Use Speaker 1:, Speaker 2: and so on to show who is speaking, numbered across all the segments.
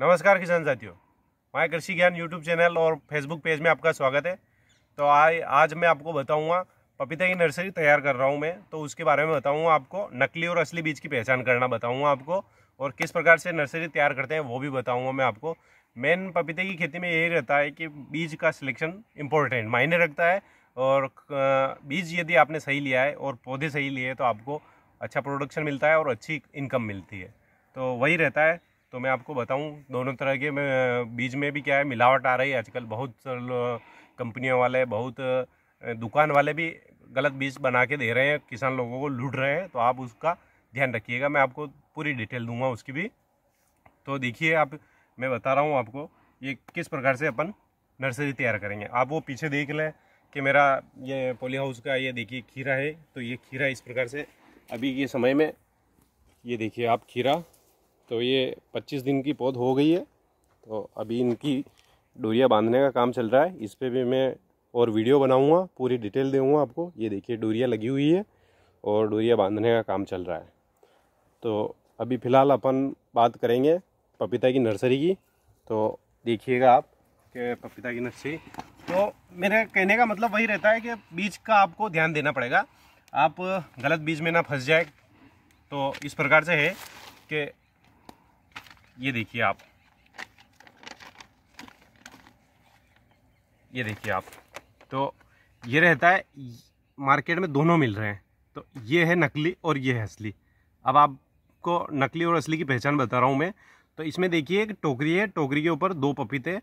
Speaker 1: नमस्कार किसान साथियों my Krishi Gyan YouTube channel और फेसबुक पेज में आपका स्वागत है तो आज आज मैं आपको बताऊंगा पपीता की नर्सरी तैयार कर रहा हूं मैं तो उसके बारे में बताऊंगा आपको नकली और असली बीज की पहचान करना बताऊंगा आपको और किस प्रकार से नर्सरी तैयार करते हैं वो भी बताऊँगा मैं आपको मेन पपीते की खेती में यही रहता है कि बीज का सिलेक्शन इम्पोर्टेंट मायने रखता है और बीज यदि आपने सही लिया है और पौधे सही लिए तो आपको अच्छा प्रोडक्शन मिलता है और अच्छी इनकम मिलती है तो वही रहता है तो मैं आपको बताऊं दोनों तरह के बीज में भी क्या है मिलावट आ रही है आजकल बहुत कंपनियों वाले बहुत दुकान वाले भी गलत बीज बना के दे रहे हैं किसान लोगों को लूट रहे हैं तो आप उसका ध्यान रखिएगा मैं आपको पूरी डिटेल दूंगा उसकी भी तो देखिए आप मैं बता रहा हूँ आपको ये किस प्रकार से अपन नर्सरी तैयार करेंगे आप वो पीछे देख लें कि मेरा ये पोली हाउस का ये देखिए खीरा है तो ये खीरा इस प्रकार से अभी के समय में ये देखिए आप खीरा तो ये 25 दिन की पौध हो गई है तो अभी इनकी डोरिया बांधने का काम चल रहा है इस पर भी मैं और वीडियो बनाऊँगा पूरी डिटेल दूँगा आपको ये देखिए डोरिया लगी हुई है और डोरिया बांधने का काम चल रहा है तो अभी फ़िलहाल अपन बात करेंगे पपीता की नर्सरी की तो देखिएगा आप कि पपीता की नर्सरी तो मेरे कहने का मतलब वही रहता है कि बीज का आपको ध्यान देना पड़ेगा आप गलत बीज में ना फंस जाए तो इस प्रकार से है कि ये देखिए आप ये देखिए आप तो ये रहता है मार्केट में दोनों मिल रहे हैं तो ये है नकली और ये है असली अब आपको नकली और असली की पहचान बता रहा हूँ मैं तो इसमें देखिए एक टोकरी है टोकरी के ऊपर दो पपीते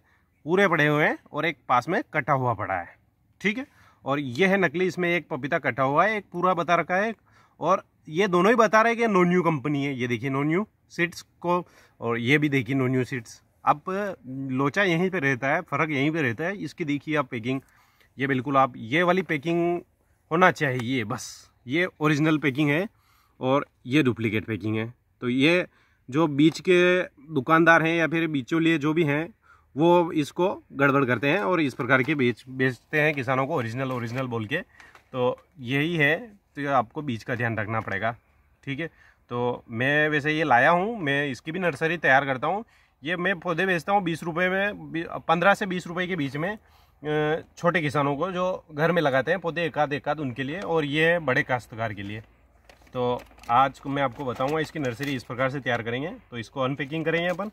Speaker 1: पूरे पड़े हुए हैं और एक पास में कटा हुआ पड़ा है ठीक है और ये है नकली इसमें एक पपीता कटा हुआ है एक पूरा बता रखा है और ये दोनों ही बता रहे हैं कि नोन्यू कंपनी है ये देखिए नोन्यू सीट्स को और ये भी देखिए नो न्यू सीट्स अब लोचा यहीं पे रहता है फ़र्क यहीं पे रहता है इसकी देखिए आप पैकिंग ये बिल्कुल आप ये वाली पैकिंग होना चाहिए बस ये ओरिजिनल पैकिंग है और ये डुप्लीकेट पैकिंग है तो ये जो बीच के दुकानदार हैं या फिर बीचों लिए जो भी हैं वो इसको गड़बड़ करते हैं और इस प्रकार के बेच बेचते हैं किसानों को ओरिजिनल ओरिजिनल बोल के तो यही है तो आपको बीच का ध्यान रखना पड़ेगा ठीक है तो मैं वैसे ये लाया हूँ मैं इसकी भी नर्सरी तैयार करता हूँ ये मैं पौधे बेचता हूँ बीस रुपये में पंद्रह से बीस रुपये के बीच में छोटे किसानों को जो घर में लगाते हैं पौधे एकाध एकाध उनके लिए और ये बड़े काश्तकार के लिए तो आज मैं आपको बताऊंगा इसकी नर्सरी इस प्रकार से तैयार करेंगे तो इसको अनपैकिंग करेंगे अपन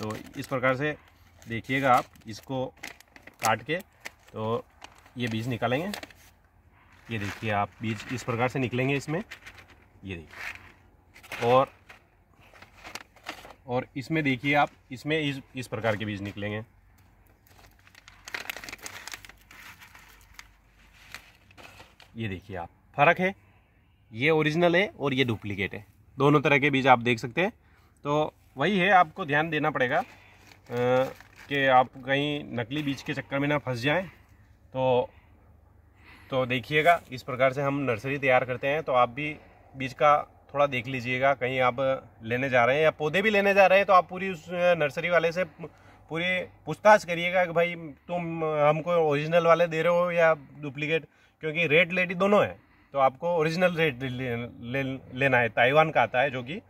Speaker 1: तो इस प्रकार से देखिएगा आप इसको काट के तो ये बीज निकालेंगे ये देखिए आप बीज इस प्रकार से निकलेंगे इसमें ये देखिए और और इसमें देखिए आप इसमें इस इस प्रकार के बीज निकलेंगे ये देखिए आप फ़र्क है ये ओरिजिनल है और ये डुप्लीकेट है दोनों तरह के बीज आप देख सकते हैं तो वही है आपको ध्यान देना पड़ेगा कि आप कहीं नकली बीज के चक्कर में ना फंस जाएं तो तो देखिएगा इस प्रकार से हम नर्सरी तैयार करते हैं तो आप भी बीज का थोड़ा देख लीजिएगा कहीं आप लेने जा रहे हैं या पौधे भी लेने जा रहे हैं तो आप पूरी उस नर्सरी वाले से पूरी पूछताछ करिएगा कि भाई तुम हमको ओरिजिनल वाले दे रहे हो या डुप्लीकेट क्योंकि रेट लेडी दोनों है तो आपको ओरिजिनल रेट ले, ले, लेना है ताइवान का आता है जो कि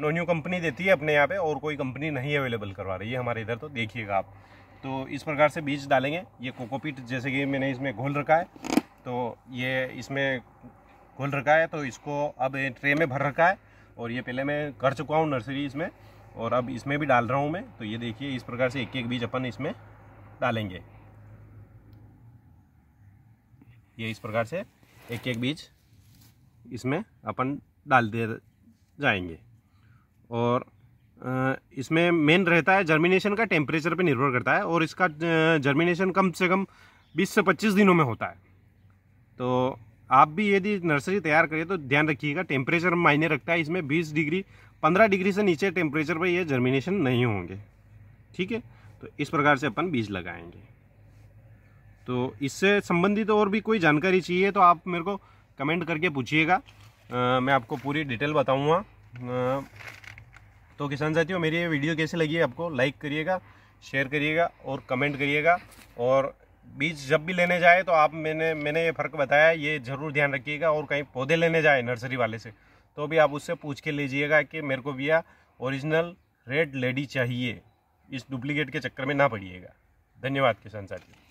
Speaker 1: नोन्यू कंपनी देती है अपने यहाँ पे और कोई कंपनी नहीं अवेलेबल करवा रही है हमारे इधर तो देखिएगा आप तो इस प्रकार से बीज डालेंगे ये कोकोपीट जैसे कि मैंने इसमें घोल रखा है तो ये इसमें खोल रखा है तो इसको अब ट्रे में भर रखा है और ये पहले मैं कर चुका हूँ नर्सरी इसमें और अब इसमें भी डाल रहा हूँ मैं तो ये देखिए इस प्रकार से एक एक बीज अपन इसमें डालेंगे ये इस प्रकार से एक एक बीज इसमें अपन डाल दे जाएंगे और इसमें मेन रहता है जर्मिनेशन का टेम्परेचर पे निर्भर करता है और इसका जर्मिनेशन कम से कम 20 से 25 दिनों में होता है तो आप भी यदि नर्सरी तैयार करिए तो ध्यान रखिएगा टेम्परेचर मायने रखता है इसमें 20 डिग्री 15 डिग्री से नीचे टेम्परेचर पर ये जर्मिनेशन नहीं होंगे ठीक है तो इस प्रकार से अपन बीज लगाएंगे तो इससे संबंधित तो और भी कोई जानकारी चाहिए तो आप मेरे को कमेंट करके पूछिएगा मैं आपको पूरी डिटेल बताऊँगा तो किसान साथियों मेरी ये वीडियो कैसे लगी आपको लाइक करिएगा शेयर करिएगा और कमेंट करिएगा और बीज जब भी लेने जाए तो आप मैंने मैंने ये फ़र्क बताया ये ज़रूर ध्यान रखिएगा और कहीं पौधे लेने जाए नर्सरी वाले से तो भी आप उससे पूछ के लीजिएगा कि मेरे को भैया ओरिजिनल रेड लेडी चाहिए इस डुप्लीकेट के चक्कर में ना पड़िएगा धन्यवाद किसान साथी